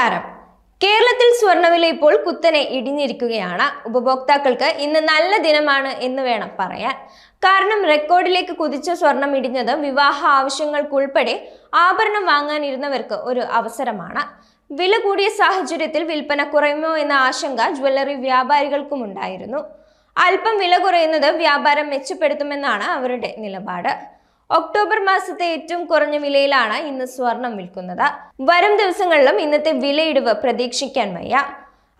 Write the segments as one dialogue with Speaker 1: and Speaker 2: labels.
Speaker 1: നമസ്കാരം കേരളത്തിൽ സ്വർണ്ണവില ഇപ്പോൾ കുത്തനെ ഇടിഞ്ഞിരിക്കുകയാണ് ഉപഭോക്താക്കൾക്ക് ഇന്ന് നല്ല ദിനമാണ് എന്ന് വേണം പറയാൻ കാരണം റെക്കോർഡിലേക്ക് കുതിച്ച സ്വർണം ഇടിഞ്ഞത് വിവാഹ ആവശ്യങ്ങൾക്കുൾപ്പെടെ ആഭരണം വാങ്ങാനിരുന്നവർക്ക് ഒരു അവസരമാണ് വില കൂടിയ സാഹചര്യത്തിൽ വിൽപ്പന കുറയുമോ എന്ന ആശങ്ക ജ്വല്ലറി വ്യാപാരികൾക്കും ഉണ്ടായിരുന്നു അല്പം വില കുറയുന്നത് വ്യാപാരം മെച്ചപ്പെടുത്തുമെന്നാണ് അവരുടെ നിലപാട് ഒക്ടോബർ മാസത്തെ ഏറ്റവും കുറഞ്ഞ വിലയിലാണ് ഇന്ന് സ്വർണം വിൽക്കുന്നത് വരും ദിവസങ്ങളിലും ഇന്നത്തെ വിലയിടിവ് പ്രതീക്ഷിക്കാൻ വയ്യ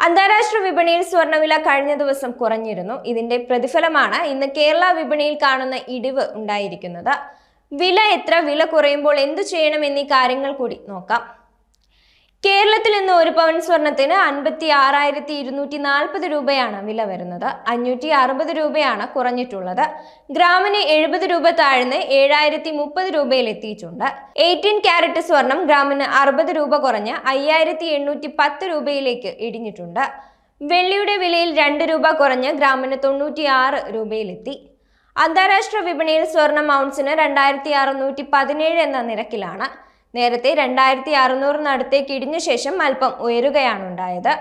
Speaker 1: അന്താരാഷ്ട്ര വിപണിയിൽ സ്വർണ്ണവില കഴിഞ്ഞ ദിവസം കുറഞ്ഞിരുന്നു ഇതിന്റെ പ്രതിഫലമാണ് ഇന്ന് കേരള വിപണിയിൽ കാണുന്ന ഇടിവ് ഉണ്ടായിരിക്കുന്നത് വില എത്ര വില കുറയുമ്പോൾ എന്തു ചെയ്യണം എന്നീ കാര്യങ്ങൾ കൂടി നോക്കാം കേരളത്തിൽ ഇന്ന് ഒരു പവൻ സ്വർണത്തിന് അൻപത്തി ആറായിരത്തി ഇരുന്നൂറ്റി നാൽപ്പത് രൂപയാണ് വില വരുന്നത് അഞ്ഞൂറ്റി അറുപത് രൂപയാണ് കുറഞ്ഞിട്ടുള്ളത് ഗ്രാമിന് എഴുപത് രൂപ താഴ്ന്ന് ഏഴായിരത്തി മുപ്പത് രൂപയിൽ എത്തിയിട്ടുണ്ട് എയ്റ്റീൻ ക്യാരറ്റ് സ്വർണം ഗ്രാമിന് അറുപത് രൂപ കുറഞ്ഞ് അയ്യായിരത്തി എണ്ണൂറ്റി പത്ത് രൂപയിലേക്ക് ഇടിഞ്ഞിട്ടുണ്ട് വെള്ളിയുടെ വിലയിൽ രണ്ട് രൂപ കുറഞ്ഞ് ഗ്രാമിന് തൊണ്ണൂറ്റി ആറ് രൂപയിലെത്തി അന്താരാഷ്ട്ര വിപണിയിൽ സ്വർണം ഔൺസിന് രണ്ടായിരത്തി അറുന്നൂറ്റി പതിനേഴ് എന്ന നിരക്കിലാണ് നേരത്തെ രണ്ടായിരത്തി അറുന്നൂറിനടുത്തേക്ക് ഇടിഞ്ഞ ശേഷം അല്പം ഉയരുകയാണുണ്ടായത്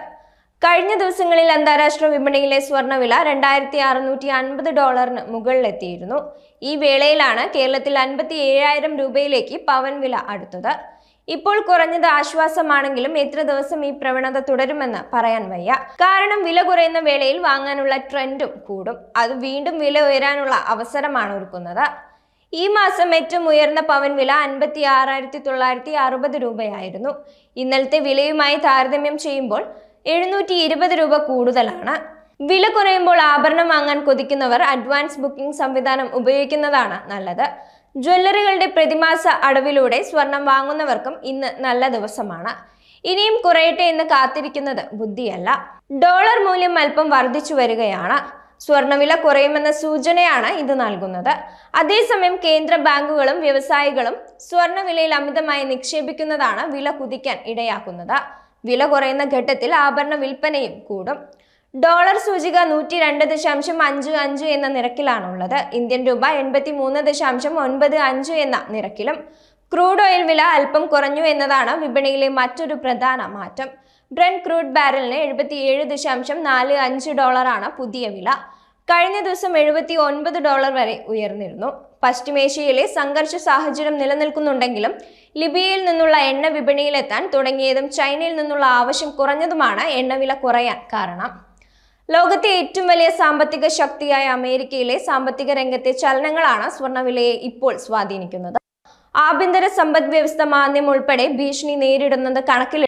Speaker 1: കഴിഞ്ഞ ദിവസങ്ങളിൽ അന്താരാഷ്ട്ര വിപണിയിലെ സ്വർണ്ണവില രണ്ടായിരത്തി അറുന്നൂറ്റി അൻപത് ഡോളറിന് മുകളിലെത്തിയിരുന്നു ഈ വേളയിലാണ് കേരളത്തിൽ അൻപത്തി ഏഴായിരം രൂപയിലേക്ക് പവൻ വില അടുത്തത് ഇപ്പോൾ കുറഞ്ഞത് ആശ്വാസമാണെങ്കിലും എത്ര ദിവസം ഈ പ്രവണത തുടരുമെന്ന് പറയാൻ വയ്യ കാരണം വില കുറയുന്ന വേളയിൽ വാങ്ങാനുള്ള ട്രെൻഡും കൂടും അത് വീണ്ടും വില ഉയരാനുള്ള അവസരമാണ് ഒരുക്കുന്നത് ഈ മാസം ഏറ്റവും ഉയർന്ന പവൻ വില അൻപത്തി ആറായിരത്തി തൊള്ളായിരത്തി അറുപത് രൂപയായിരുന്നു ഇന്നലത്തെ വിലയുമായി താരതമ്യം ചെയ്യുമ്പോൾ എഴുന്നൂറ്റി ഇരുപത് രൂപ കൂടുതലാണ് വില കുറയുമ്പോൾ ആഭരണം വാങ്ങാൻ കൊതിക്കുന്നവർ അഡ്വാൻസ് ബുക്കിംഗ് സംവിധാനം ഉപയോഗിക്കുന്നതാണ് നല്ലത് ജ്വല്ലറികളുടെ പ്രതിമാസ അടവിലൂടെ സ്വർണം വാങ്ങുന്നവർക്കും ഇന്ന് നല്ല ദിവസമാണ് ഇനിയും കുറയട്ടെ എന്ന് കാത്തിരിക്കുന്നത് ബുദ്ധിയല്ല ഡോളർ മൂല്യം അല്പം വർദ്ധിച്ചു വരികയാണ് സ്വർണ്ണവില കുറയുമെന്ന സൂചനയാണ് ഇത് നൽകുന്നത് അതേസമയം കേന്ദ്ര ബാങ്കുകളും വ്യവസായികളും സ്വർണ്ണവിലയിൽ അമിതമായി നിക്ഷേപിക്കുന്നതാണ് വില കുതിക്കാൻ ഇടയാക്കുന്നത് വില കുറയുന്ന ഘട്ടത്തിൽ ആഭരണ വിൽപ്പനയും കൂടും ഡോളർ സൂചിക നൂറ്റി രണ്ട് ദശാംശം അഞ്ച് അഞ്ച് എന്ന നിരക്കിലാണുള്ളത് ഇന്ത്യൻ രൂപ എൺപത്തി മൂന്ന് ദശാംശം ഒൻപത് അഞ്ച് എന്ന നിരക്കിലും ക്രൂഡ് ഓയിൽ വില അല്പം കുറഞ്ഞു എന്നതാണ് വിപണിയിലെ മറ്റൊരു പ്രധാന മാറ്റം ബ്രെൻഡ് ക്രൂഡ് ബാരലിന് എഴുപത്തിയേഴ് ദശാംശം നാല് അഞ്ച് ഡോളറാണ് പുതിയ വില കഴിഞ്ഞ ദിവസം എഴുപത്തി ഒൻപത് ഡോളർ വരെ ഉയർന്നിരുന്നു പശ്ചിമേഷ്യയിലെ സംഘർഷ സാഹചര്യം നിലനിൽക്കുന്നുണ്ടെങ്കിലും ലിബിയയിൽ നിന്നുള്ള എണ്ണ വിപണിയിലെത്താൻ തുടങ്ങിയതും ചൈനയിൽ നിന്നുള്ള ആവശ്യം കുറഞ്ഞതുമാണ് എണ്ണവില കുറയാൻ കാരണം ലോകത്തെ ഏറ്റവും വലിയ സാമ്പത്തിക ശക്തിയായ അമേരിക്കയിലെ സാമ്പത്തിക രംഗത്തെ ചലനങ്ങളാണ് സ്വർണ്ണവിലയെ ഇപ്പോൾ സ്വാധീനിക്കുന്നത് ആഭ്യന്തര സമ്പദ് വ്യവസ്ഥ മാന്യം ഉൾപ്പെടെ ഭീഷണി നേരിടുന്നത് കണക്കിൽ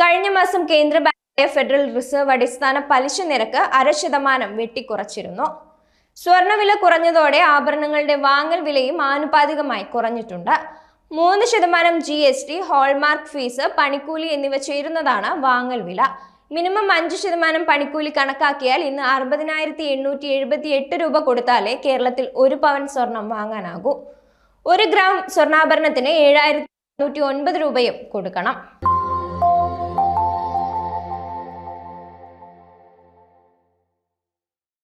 Speaker 1: കഴിഞ്ഞ മാസം കേന്ദ്ര ബാങ്കിലെ ഫെഡറൽ റിസർവ് അടിസ്ഥാന പലിശ നിരക്ക് അര ശതമാനം വെട്ടിക്കുറച്ചിരുന്നു സ്വർണ്ണവില കുറഞ്ഞതോടെ ആഭരണങ്ങളുടെ വാങ്ങൽ വിലയും ആനുപാതികമായി കുറഞ്ഞിട്ടുണ്ട് മൂന്ന് ശതമാനം G S T hallmark fees പണിക്കൂലി എന്നിവ ചേരുന്നതാണ് വാങ്ങൽ വില മിനിമം അഞ്ച് ശതമാനം പണിക്കൂലി കണക്കാക്കിയാൽ ഇന്ന് അറുപതിനായിരത്തി എണ്ണൂറ്റി എഴുപത്തി എട്ട് രൂപ കൊടുത്താലേ കേരളത്തിൽ ഒരു പവൻ സ്വർണം വാങ്ങാനാകൂ ഒരു ഗ്രാം സ്വർണ്ണാഭരണത്തിന് ഏഴായിരത്തി എണ്ണൂറ്റി ഒൻപത് രൂപയും കൊടുക്കണം